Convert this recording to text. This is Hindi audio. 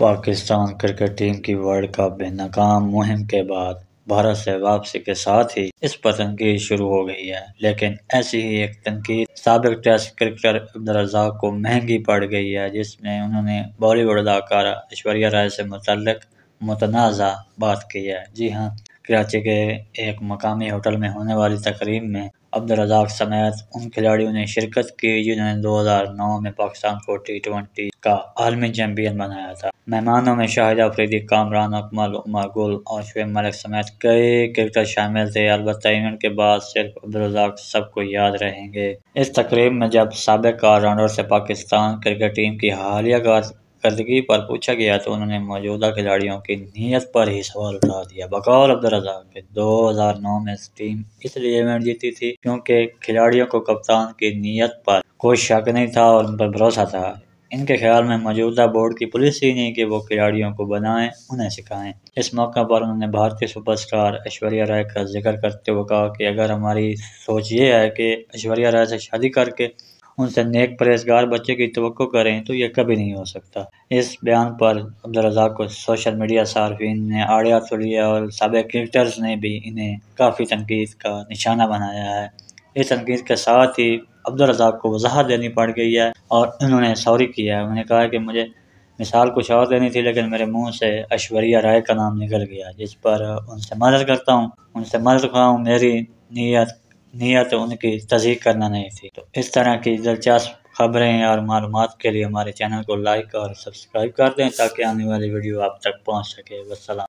पाकिस्तान क्रिकेट टीम की वर्ल्ड कप में नाकाम मुहिम के बाद भारत से वापसी के साथ ही इस पर तनकीद शुरू हो गई है लेकिन ऐसी ही एक तनकीद सबक टेस्ट क्रिकेटर अब्दुलरजाक को महंगी पड़ गई है जिसमें उन्होंने बॉलीवुड अदाकारा ऐश्वर्या राय से मुतलक मुतनाज़ा बात की है जी हाँ कराची के एक मकामी होटल में होने वाली तकरीब में अब्दुलरजाक समेत उन खिलाड़ियों ने शिरकत की जिन्होंने नौ में पाकिस्तान को टी ट्वेंटी का आलमी चैम्पियन बनाया था मेहमानों में शाहिद अफरीदी कामरान अकमल उमर गुल और शुब मलिक समेत कई क्रिकेटर शामिल थे अलबत् इवेंट के बाद सिर्फ अब्दुलजाक सबको याद रहेंगे इस तकरीब में जब सबक ऑलराउंडर से पाकिस्तान क्रिकेट टीम की हालिया कारकर्दगी पर पूछा गया तो उन्होंने मौजूदा खिलाड़ियों की नीयत पर ही सवाल उठा दिया बकौल अब्दुलरजाक के दो हजार नौ में टीम इसलिए इवेंट जीती थी क्योंकि खिलाड़ियों को कप्तान की नीयत पर कोई शक नहीं था और उन पर भरोसा था इनके ख्याल में मौजूदा बोर्ड की पुलिस ही नहीं कि वो खिलाड़ियों को बनाएं उन्हें सिखाएं इस मौका पर उन्होंने भारतीय सुपरस्टार ऐश्वर्या राय का जिक्र करते हुए कहा कि अगर हमारी सोच ये है कि ऐश्वर्या राय से शादी करके उनसे नेक परहेजगार बच्चे की तो करें तो यह कभी नहीं हो सकता इस बयान पर अब्दुलरजाक को सोशल मीडिया सार्फिन ने आड़िया लिया और सबक क्रिकेटर्स ने भी इन्हें काफ़ी तनकीद का निशाना बनाया है इस तनकीद के साथ ही अब्दुल रजाक को वजाहत देनी पड़ गई है और उन्होंने सॉरी किया है उन्होंने कहा कि मुझे मिसाल कुछ और देनी थी लेकिन मेरे मुंह से ऐश्वर्या राय का नाम निकल गया जिस पर उनसे मदद करता हूँ उनसे मदद खा मेरी नीयत नीयत उनकी तजीक करना नहीं थी तो इस तरह की दिलचस्प खबरें और मालूम के लिए हमारे चैनल को लाइक और सब्सक्राइब कर दें ताकि आने वाली वीडियो आप तक पहुँच सके वसलम